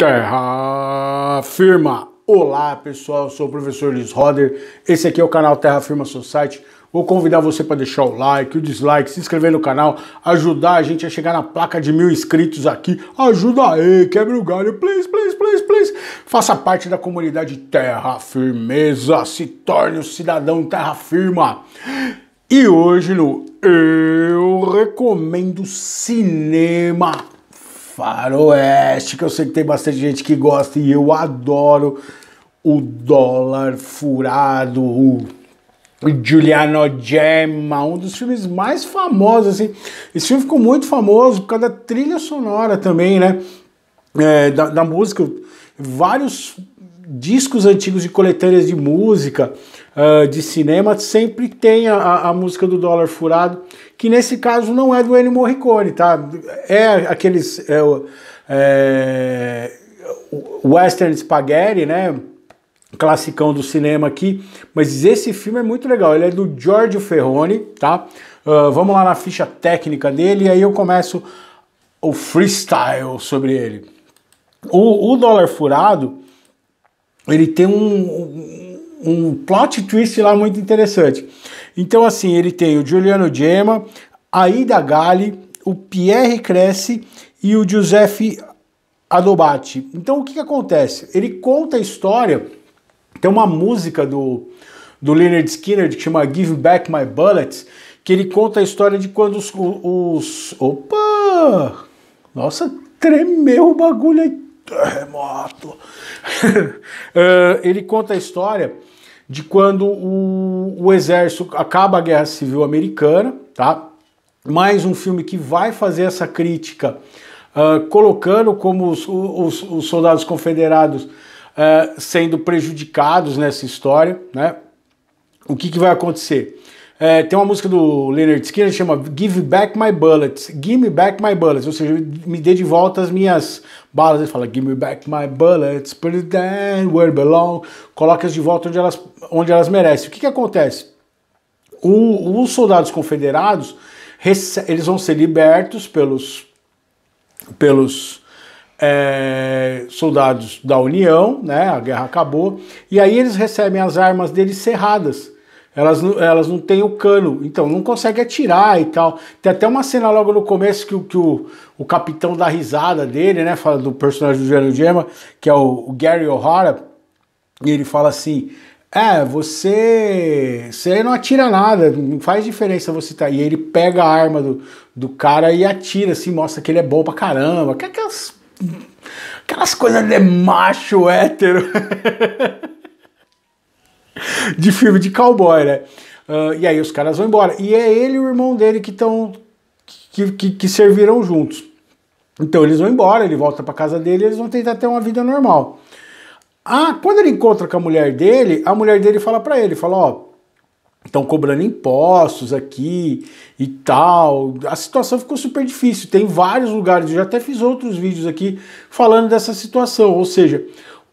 Terra Firma! Olá pessoal, eu sou o professor Luiz Roder, esse aqui é o canal Terra Firma Society. Vou convidar você para deixar o like, o dislike, se inscrever no canal, ajudar a gente a chegar na placa de mil inscritos aqui. Ajuda aí, quebra o galho, please, please, please, please. Faça parte da comunidade Terra Firmeza, se torne um cidadão Terra Firma. E hoje no Eu Recomendo Cinema faroeste, que eu sei que tem bastante gente que gosta e eu adoro o dólar furado, o Giuliano Gemma, um dos filmes mais famosos, assim. Esse filme ficou muito famoso por causa da trilha sonora também, né? É, da, da música, vários discos antigos de coletâneas de música uh, de cinema sempre tem a, a, música do Dólar Furado, que nesse caso não é do Ennio Morricone, tá? É aqueles é, é, Western Spaghetti, né? Classicão do cinema aqui, mas esse filme é muito legal. Ele é do Giorgio Ferrone, tá? Uh, vamos lá na ficha técnica dele e aí eu começo o freestyle sobre ele. O, o dólar furado, ele tem um um plot twist lá muito interessante. Então, assim, ele tem o Giuliano Gemma, a Ida Galli, o Pierre Cresce e o Giuseppe Adobati. Então, o que, que acontece? Ele conta a história, tem uma música do, do Leonard Skinner que chama Give Back My Bullets, que ele conta a história de quando os... os opa! Nossa, tremeu o bagulho aqui terremoto. É, ele conta a história de quando o, o exército acaba a guerra civil americana, tá? Mais um filme que vai fazer essa crítica, uh, colocando como os, os, os soldados confederados uh, sendo prejudicados nessa história, né? O que, que vai acontecer? É, tem uma música do Leonard Skinner que chama Give Back My Bullets, Give Me Back My Bullets, ou seja, me dê de volta as minhas balas. Ele fala Give Me Back My Bullets, put it down where belong, coloca-as de volta onde elas, onde elas merecem. O que, que acontece? O, os soldados confederados, eles vão ser libertos pelos, pelos é, soldados da União, né? A guerra acabou, e aí eles recebem as armas deles cerradas. Elas não, elas não têm o cano, então não consegue atirar e tal. Tem até uma cena logo no começo que, que o, o capitão da risada dele, né? Fala do personagem do Gênio Gemma, que é o, o Gary O'Hara, e ele fala assim: é, você, você não atira nada, não faz diferença você tá. E ele pega a arma do, do cara e atira, assim, mostra que ele é bom pra caramba. É aquelas, aquelas coisas de macho hétero. de filme de cowboy, né? Uh, e aí os caras vão embora. E é ele e o irmão dele que estão. Que, que, que, serviram juntos. Então eles vão embora, ele volta para casa dele eles vão tentar ter uma vida normal. Ah, quando ele encontra com a mulher dele, a mulher dele fala para ele, fala, ó, estão cobrando impostos aqui e tal. A situação ficou super difícil. Tem vários lugares, eu já até fiz outros vídeos aqui falando dessa situação. Ou seja,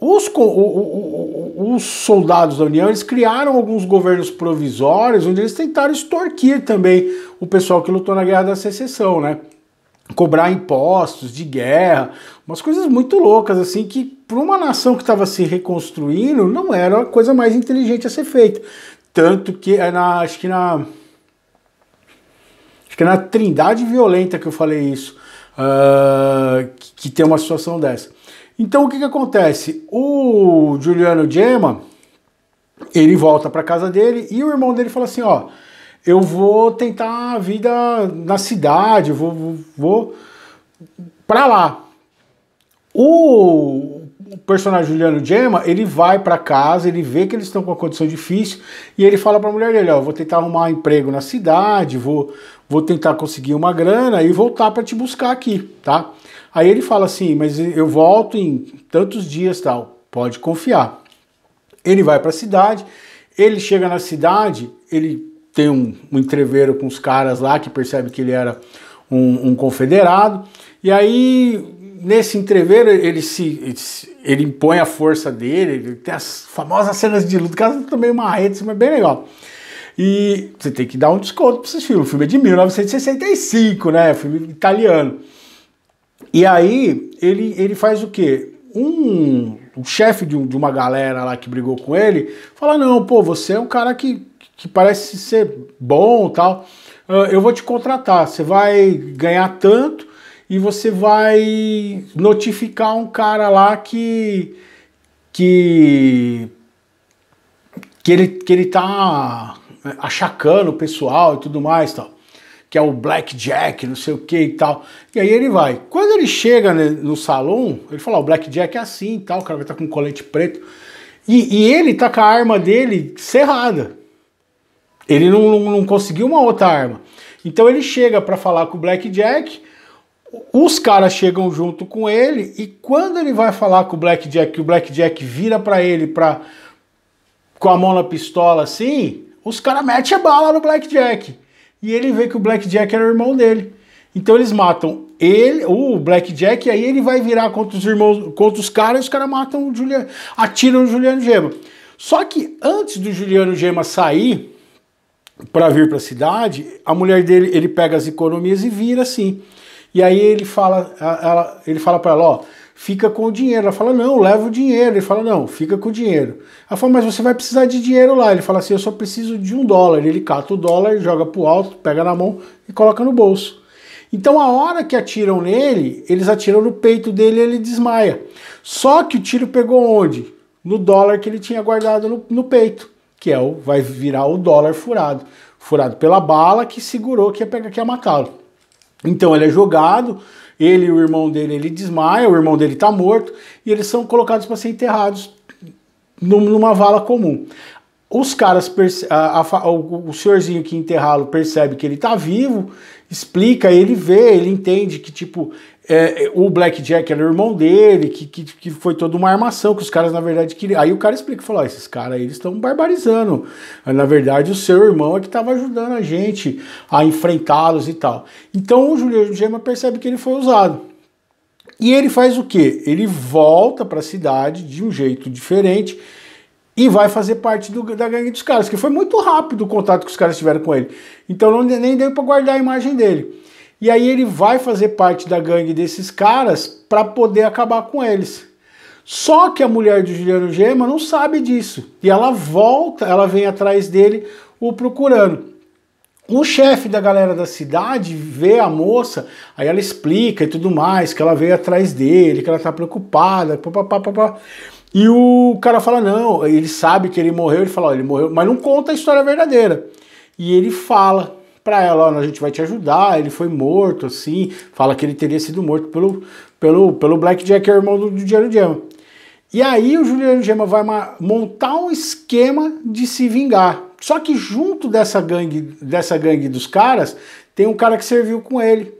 os, o, o, os, soldados da União eles criaram alguns governos provisórios onde eles tentaram extorquir também o pessoal que lutou na Guerra da Secessão, né? Cobrar impostos de guerra, umas coisas muito loucas, assim, que para uma nação que estava se reconstruindo não era a coisa mais inteligente a ser feita. Tanto que, é na, acho que na. Acho que é na Trindade Violenta que eu falei isso, uh, que, que tem uma situação dessa. Então o que, que acontece? O Juliano Gemma, ele volta para casa dele e o irmão dele fala assim, ó, eu vou tentar a vida na cidade, vou, vou, vou para lá. O personagem Juliano Gemma, ele vai para casa, ele vê que eles estão com uma condição difícil e ele fala para a mulher dele, ó, vou tentar arrumar um emprego na cidade, vou, vou tentar conseguir uma grana e voltar para te buscar aqui, tá? Aí ele fala assim, mas eu volto em tantos dias tal. Pode confiar. Ele vai para a cidade, ele chega na cidade, ele tem um, um entreveiro com os caras lá que percebe que ele era um, um confederado. E aí nesse entreveiro ele se ele impõe a força dele, ele tem as famosas cenas de luta, Caso também uma rede, mas bem legal. E você tem que dar um desconto para esses filmes. O filme é de 1965, né? Filme italiano. E aí ele, ele faz o quê? Um, um chefe de, um, de, uma galera lá que brigou com ele fala: Não, pô, você é um cara que, que parece ser bom tal. Ah, eu vou te contratar, você vai ganhar tanto e você vai notificar um cara lá que. que. que ele, que ele tá achacando o pessoal e tudo mais tal que é o blackjack, não sei o que e tal. E aí ele vai. Quando ele chega no salão, ele fala: o blackjack é assim e tal, o cara vai estar tá com um colete preto. E, e ele tá com a arma dele cerrada. Ele não, não, não conseguiu uma outra arma. Então ele chega para falar com o blackjack. Os caras chegam junto com ele e quando ele vai falar com o Black Jack, o Black Jack vira para ele para com a mão na pistola assim, os caras metem a bala no Black Jack e ele vê que o Blackjack era o irmão dele. Então eles matam ele, o Blackjack, e aí ele vai virar contra os irmãos, contra os caras, e os caras matam o Juliano, atiram o Juliano Gema. Só que antes do Juliano Gema sair para vir para a cidade, a mulher dele, ele pega as economias e vira assim. E aí ele fala, ela, ele fala para ela, ó, fica com o dinheiro. Ela fala, não, leva o dinheiro. Ele fala, não, fica com o dinheiro. Ela fala, mas você vai precisar de dinheiro lá. Ele fala assim, eu só preciso de um dólar. Ele cata o dólar, joga pro alto, pega na mão e coloca no bolso. Então a hora que atiram nele, eles atiram no peito dele e ele desmaia. Só que o tiro pegou onde? No dólar que ele tinha guardado no, no peito, que é o vai virar o dólar furado, furado pela bala que segurou que ia pegar que ia matá-lo. Então ele é jogado, ele e o irmão dele ele desmaia, o irmão dele está morto e eles são colocados para serem enterrados numa vala comum. Os caras, a, a, o senhorzinho que enterrá-lo percebe que ele está vivo, explica, ele vê, ele entende que tipo é, é, o Blackjack era o irmão dele, que, que, que, foi toda uma armação que os caras, na verdade, queriam. Aí o cara explica, falou, ah, esses caras aí estão barbarizando. Na verdade, o seu irmão é que estava ajudando a gente a enfrentá-los e tal. Então o Juliano Gema percebe que ele foi usado. E ele faz o quê? Ele volta para a cidade de um jeito diferente e vai fazer parte do, da gangue dos caras, que foi muito rápido o contato que os caras tiveram com ele. Então não, nem deu para guardar a imagem dele. E aí ele vai fazer parte da gangue desses caras para poder acabar com eles. Só que a mulher de Juliano Gema não sabe disso. E ela volta, ela vem atrás dele o procurando. O chefe da galera da cidade vê a moça, aí ela explica e tudo mais, que ela veio atrás dele, que ela tá preocupada, papapá, papapá. E o cara fala: não, ele sabe que ele morreu, ele fala: ó, ele morreu, mas não conta a história verdadeira. E ele fala para ela, olha, a gente vai te ajudar, ele foi morto, assim, fala que ele teria sido morto pelo, pelo, pelo Black Jack é irmão do, do Juliano Gemma. E aí o Juliano Gemma vai montar um esquema de se vingar. Só que junto dessa gangue, dessa gangue dos caras, tem um cara que serviu com ele.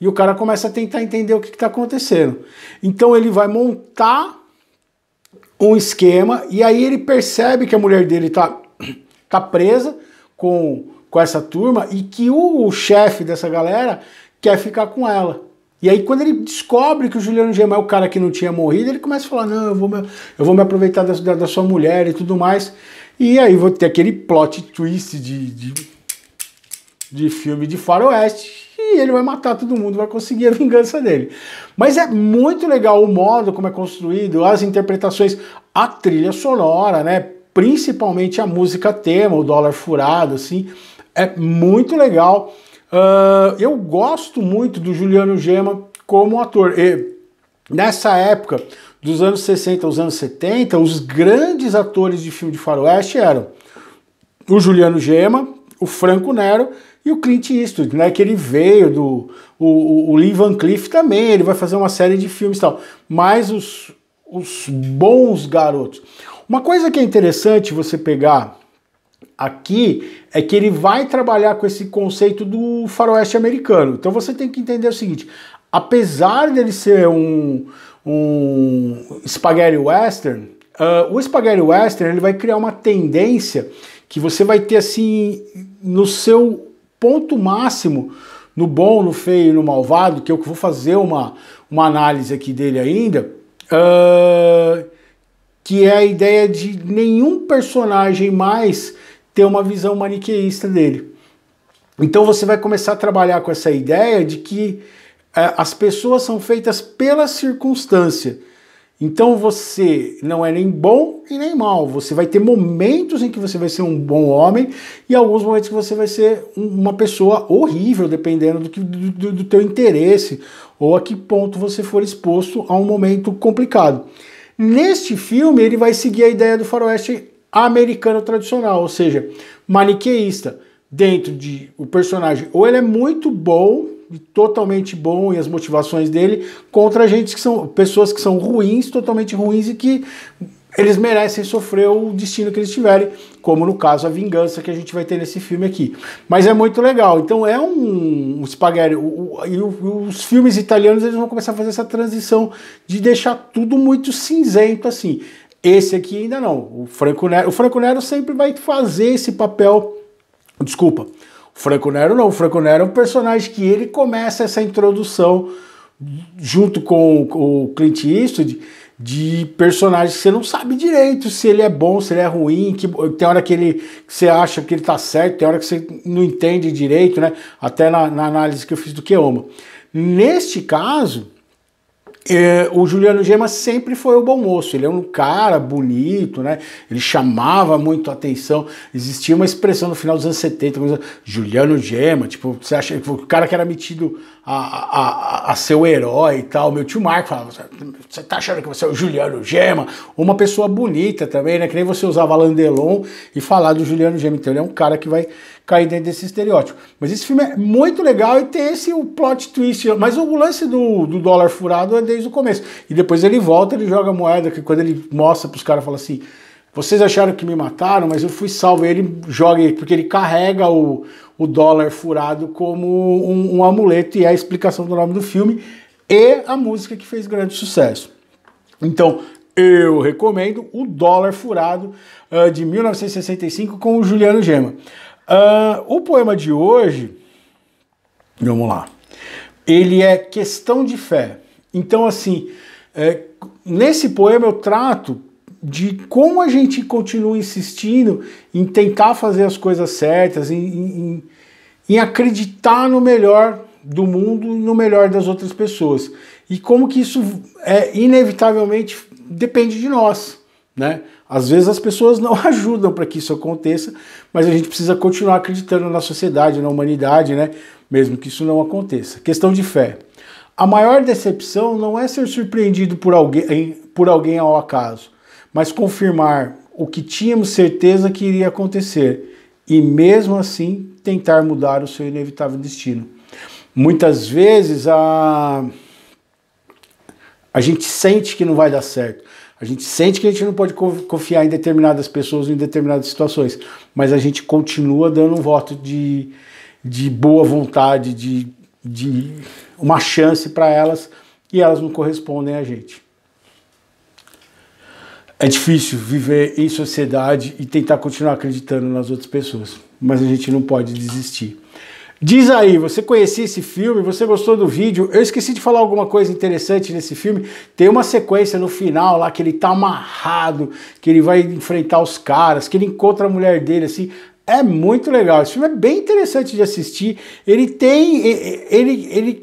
E o cara começa a tentar entender o que está acontecendo. Então ele vai montar um esquema e aí ele percebe que a mulher dele tá, tá presa com com essa turma e que o, o chefe dessa galera quer ficar com ela. E aí, quando ele descobre que o Juliano Gema é o cara que não tinha morrido, ele começa a falar: não, eu vou me, eu vou me aproveitar da, da, da sua mulher e tudo mais. E aí vou ter aquele plot twist de, de, de filme de faroeste. E ele vai matar todo mundo, vai conseguir a vingança dele. Mas é muito legal o modo como é construído, as interpretações, a trilha sonora, né? Principalmente a música tema, o dólar furado, assim é muito legal. Uh, eu gosto muito do Juliano Gema como ator. E nessa época, dos anos 60 aos anos 70, os grandes atores de filme de faroeste eram o Juliano Gema, o Franco Nero e o Clint Eastwood, né? Que ele veio do o, o Lee Van Cleef também, ele vai fazer uma série de filmes e tal. Mas os, os bons garotos. Uma coisa que é interessante você pegar aqui é que ele vai trabalhar com esse conceito do faroeste americano. Então você tem que entender o seguinte: apesar dele ser um, um spaghetti western, uh, o spaghetti western ele vai criar uma tendência que você vai ter assim no seu ponto máximo, no bom, no feio e no malvado, é que eu vou fazer uma, uma análise aqui dele ainda. Uh, que é a ideia de nenhum personagem mais ter uma visão maniqueísta dele. Então você vai começar a trabalhar com essa ideia de que é, as pessoas são feitas pela circunstância. Então você não é nem bom e nem mal. Você vai ter momentos em que você vai ser um bom homem e alguns momentos que você vai ser uma pessoa horrível, dependendo do, que, do, do teu interesse ou a que ponto você for exposto a um momento complicado. Neste filme ele vai seguir a ideia do faroeste americano tradicional, ou seja, maniqueísta. Dentro de o personagem, ou ele é muito bom, totalmente bom e as motivações dele, contra gente que são pessoas que são ruins, totalmente ruins e que eles merecem sofrer o destino que eles tiverem, como no caso a vingança que a gente vai ter nesse filme aqui. Mas é muito legal. Então é um, um espaguete. E os filmes italianos eles vão começar a fazer essa transição de deixar tudo muito cinzento assim. Esse aqui ainda não. O Franco Nero, o Franco Nero sempre vai fazer esse papel. Desculpa. O Franco Nero não. O Franco Nero é um personagem que ele começa essa introdução junto com o Clint Eastwood de personagens que você não sabe direito se ele é bom, se ele é ruim, que tem hora que ele que você acha que ele tá certo, tem hora que você não entende direito, né? Até na, na análise que eu fiz do Keoma. Neste caso, é, o Juliano Gema sempre foi o bom moço, ele é um cara bonito, né? Ele chamava muito atenção. Existia uma expressão no final dos anos 70, Juliano Gema, tipo, você acha que tipo, o cara que era metido a, a, a ser o herói e tal. Meu tio Marco falava: Você tá achando que você é o Juliano Gema? Uma pessoa bonita também, né? Que nem você usava Landelon e falar do Juliano Gema. Então ele é um cara que vai cair dentro desse estereótipo. Mas esse filme é muito legal e tem esse o plot twist. Mas o lance do, do dólar furado é desde o começo. E depois ele volta, ele joga moeda, que quando ele mostra pros caras, fala assim. Vocês acharam que me mataram, mas eu fui salvo. Ele joga, porque ele carrega o, o dólar furado como um, um amuleto, e é a explicação do nome do filme e a música que fez grande sucesso. Então, eu recomendo o Dólar Furado uh, de 1965 com o Juliano Gema. Uh, o poema de hoje, vamos lá, ele é questão de fé. Então, assim, é, nesse poema eu trato de como a gente continua insistindo em tentar fazer as coisas certas, em, em, em acreditar no melhor do mundo e no melhor das outras pessoas. E como que isso é inevitavelmente depende de nós. Né? Às vezes as pessoas não ajudam para que isso aconteça, mas a gente precisa continuar acreditando na sociedade, na humanidade, né? mesmo que isso não aconteça. Questão de fé. A maior decepção não é ser surpreendido por alguém, por alguém ao acaso, mas confirmar o que tínhamos certeza que iria acontecer e mesmo assim tentar mudar o seu inevitável destino. Muitas vezes a a gente sente que não vai dar certo. A gente sente que a gente não pode confiar em determinadas pessoas em determinadas situações, mas a gente continua dando um voto de, de boa vontade, de, de uma chance para elas e elas não correspondem a gente. É difícil viver em sociedade e tentar continuar acreditando nas outras pessoas, mas a gente não pode desistir. Diz aí, você conhecia esse filme? Você gostou do vídeo? Eu esqueci de falar alguma coisa interessante nesse filme. Tem uma sequência no final lá que ele tá amarrado, que ele vai enfrentar os caras, que ele encontra a mulher dele assim. É muito legal. Esse filme é bem interessante de assistir. Ele tem. Ele, ele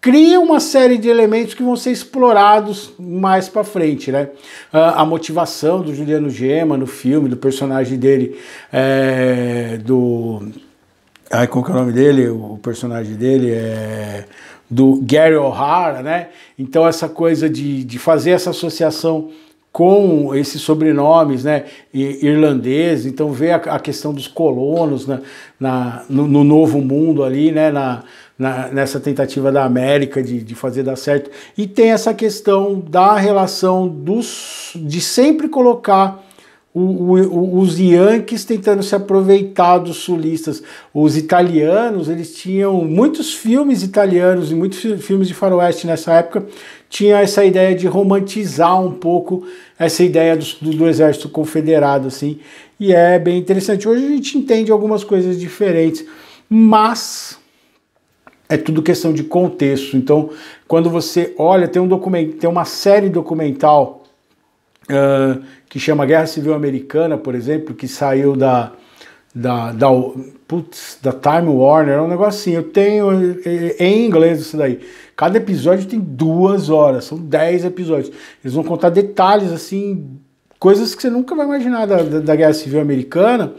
cria uma série de elementos que vão ser explorados mais para frente, né? Ah, a motivação do Juliano Gema no filme, do personagem dele, é, do... Ai, qual que é o nome dele? O personagem dele é do Gary O'Hara, né? Então essa coisa de, de fazer essa associação com esses sobrenomes né, irlandês, então vê a, a questão dos colonos na, né, na no, no, novo mundo ali, né, na, na, nessa tentativa da América de, de fazer dar certo. E tem essa questão da relação dos, de sempre colocar o, o, os Yankees tentando se aproveitar dos sulistas. Os italianos, eles tinham muitos filmes italianos e muitos filmes de faroeste nessa época, tinha essa ideia de romantizar um pouco essa ideia do, do, do exército confederado, assim, e é bem interessante. Hoje a gente entende algumas coisas diferentes, mas é tudo questão de contexto. Então, quando você olha, tem um documento, tem uma série documental uh, que chama Guerra Civil Americana, por exemplo, que saiu da da, da, putz, da Time Warner, é um negocinho. Eu tenho é, é, é em inglês isso daí. Cada episódio tem duas horas, são dez episódios. Eles vão contar detalhes assim, coisas que você nunca vai imaginar da, da, da Guerra Civil Americana.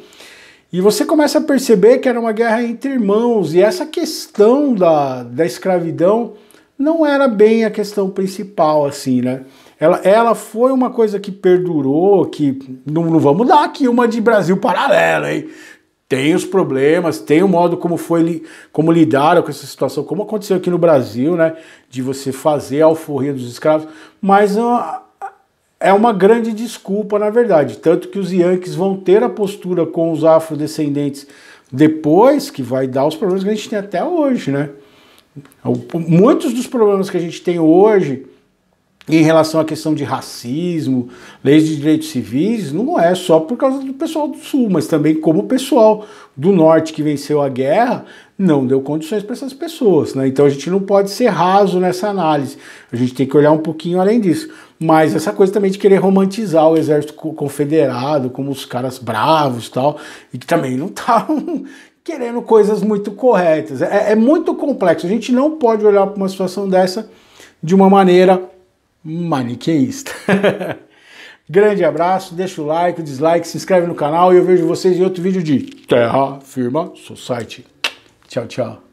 E você começa a perceber que era uma guerra entre irmãos, e essa questão da, da escravidão não era bem a questão principal, assim, né? Ela, ela foi uma coisa que perdurou, que não, não vamos dar aqui uma de Brasil paralela, hein? Tem os problemas, tem o modo como foi como lidaram com essa situação, como aconteceu aqui no Brasil, né? De você fazer a alforria dos escravos, mas ah, é uma grande desculpa, na verdade. Tanto que os Yankees vão ter a postura com os afrodescendentes depois, que vai dar os problemas que a gente tem até hoje, né? Muitos dos problemas que a gente tem hoje em relação à questão de racismo, leis de direitos civis, não é só por causa do pessoal do Sul, mas também como o pessoal do Norte que venceu a guerra, não deu condições para essas pessoas, né? Então a gente não pode ser raso nessa análise. A gente tem que olhar um pouquinho além disso. Mas essa coisa também de querer romantizar o exército confederado como os caras bravos, tal, e que também não estavam querendo coisas muito corretas. É, é, muito complexo. A gente não pode olhar para uma situação dessa de uma maneira maniqueísta. Grande abraço, deixa o like, o dislike, se inscreve no canal e eu vejo vocês em outro vídeo de Terra Firma Society. Tchau, tchau.